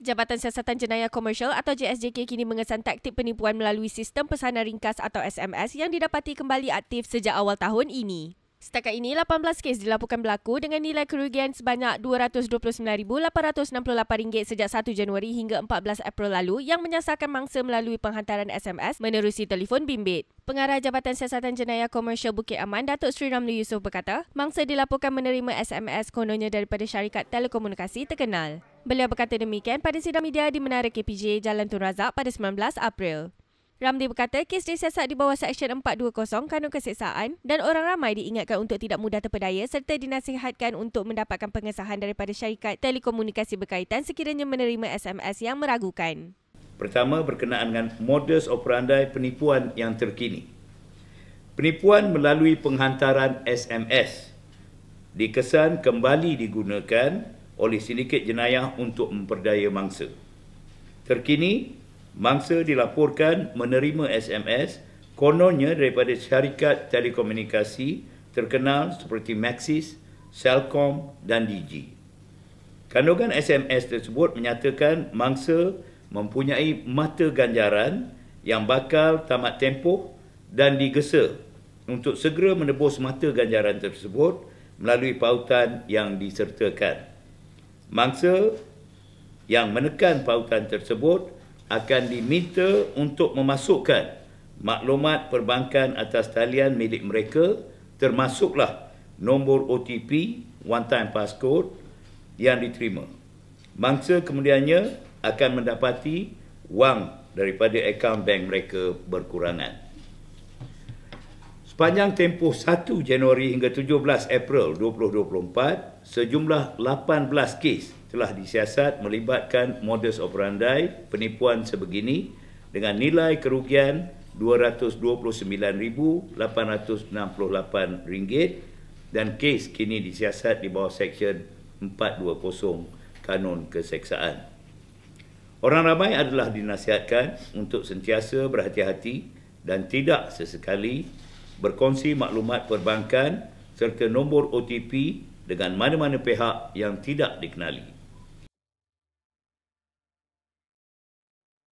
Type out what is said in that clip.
Jabatan Siasatan Jenayah Komersial atau JSJK kini mengesan taktik penipuan melalui sistem pesanan ringkas atau SMS yang didapati kembali aktif sejak awal tahun ini. Setakat ini, 18 kes dilaporkan berlaku dengan nilai kerugian sebanyak RM229,868 sejak 1 Januari hingga 14 April lalu yang menyasarkan mangsa melalui penghantaran SMS menerusi telefon bimbit. Pengarah Jabatan Siasatan Jenayah Komersial Bukit Aman, Datuk Sri Ramli Yusof berkata, mangsa dilaporkan menerima SMS kononnya daripada syarikat telekomunikasi terkenal. Beliau berkata demikian pada sidang media di Menara KPJ Jalan Tun Razak pada 19 April. Ramli berkata kes disiasat di bawah Seksyen 420 Kanun Keseksaan dan orang ramai diingatkan untuk tidak mudah terpedaya serta dinasihatkan untuk mendapatkan pengesahan daripada syarikat telekomunikasi berkaitan sekiranya menerima SMS yang meragukan. Pertama berkenaan dengan modus operandi penipuan yang terkini. Penipuan melalui penghantaran SMS dikesan kembali digunakan oleh sindiket jenayah untuk memperdaya mangsa. Terkini, mangsa dilaporkan menerima SMS kononnya daripada syarikat telekomunikasi terkenal seperti Maxis, Cellcom dan Digi. Kandungan SMS tersebut menyatakan mangsa mempunyai mata ganjaran yang bakal tamat tempoh dan digesa untuk segera menebus mata ganjaran tersebut melalui pautan yang disertakan. Mangsa yang menekan pautan tersebut akan diminta untuk memasukkan maklumat perbankan atas talian milik mereka termasuklah nombor OTP one time passcode yang diterima. Mangsa kemudiannya akan mendapati wang daripada akaun bank mereka berkurangan. Sepanjang tempoh 1 Januari hingga 17 April 2024, sejumlah 18 kes telah disiasat melibatkan modus operandi penipuan sebegini dengan nilai kerugian RM229,868 dan kes kini disiasat di bawah Seksyen 420 Kanun Keseksaan. Orang ramai adalah dinasihatkan untuk sentiasa berhati-hati dan tidak sesekali berkongsi maklumat perbankan serta nombor OTP dengan mana-mana pihak yang tidak dikenali.